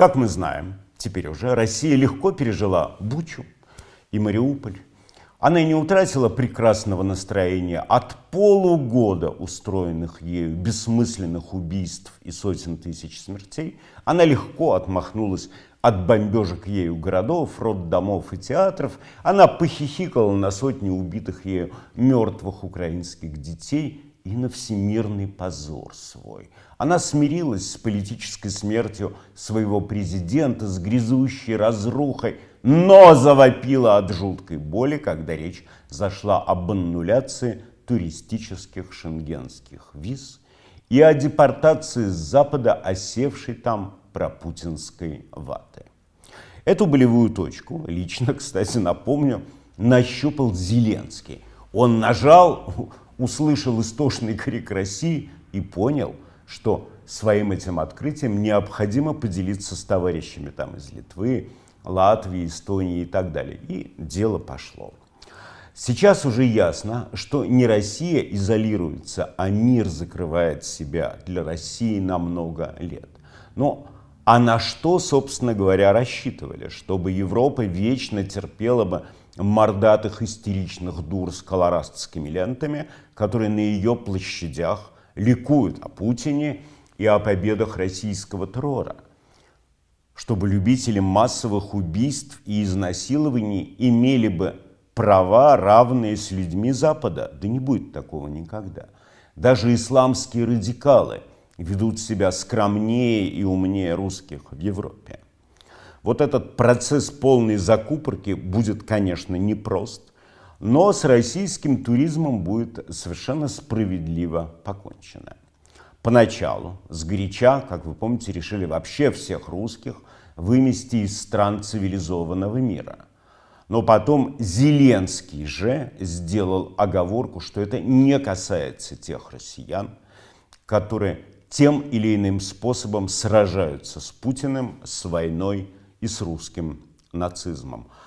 Как мы знаем, теперь уже Россия легко пережила Бучу и Мариуполь. Она не утратила прекрасного настроения от полугода устроенных ею бессмысленных убийств и сотен тысяч смертей. Она легко отмахнулась от бомбежек ею городов, домов и театров. Она похихикала на сотни убитых ею мертвых украинских детей, и на всемирный позор свой. Она смирилась с политической смертью своего президента, с грязущей разрухой, но завопила от жуткой боли, когда речь зашла об аннуляции туристических шенгенских виз и о депортации с Запада, осевшей там пропутинской ваты. Эту болевую точку, лично, кстати, напомню, нащупал Зеленский. Он нажал, услышал истошный крик России и понял, что своим этим открытием необходимо поделиться с товарищами там из Литвы, Латвии, Эстонии и так далее. И дело пошло. Сейчас уже ясно, что не Россия изолируется, а мир закрывает себя для России на много лет. Но а на что, собственно говоря, рассчитывали? Чтобы Европа вечно терпела бы мордатых истеричных дур с колорастскими лентами, которые на ее площадях ликуют о Путине и о победах российского террора, чтобы любители массовых убийств и изнасилований имели бы права, равные с людьми Запада. Да не будет такого никогда. Даже исламские радикалы ведут себя скромнее и умнее русских в Европе. Вот этот процесс полной закупорки будет, конечно, непрост, но с российским туризмом будет совершенно справедливо покончено. Поначалу, с горяча, как вы помните, решили вообще всех русских вымести из стран цивилизованного мира. Но потом Зеленский же сделал оговорку, что это не касается тех россиян, которые тем или иным способом сражаются с Путиным, с войной, и с русским нацизмом.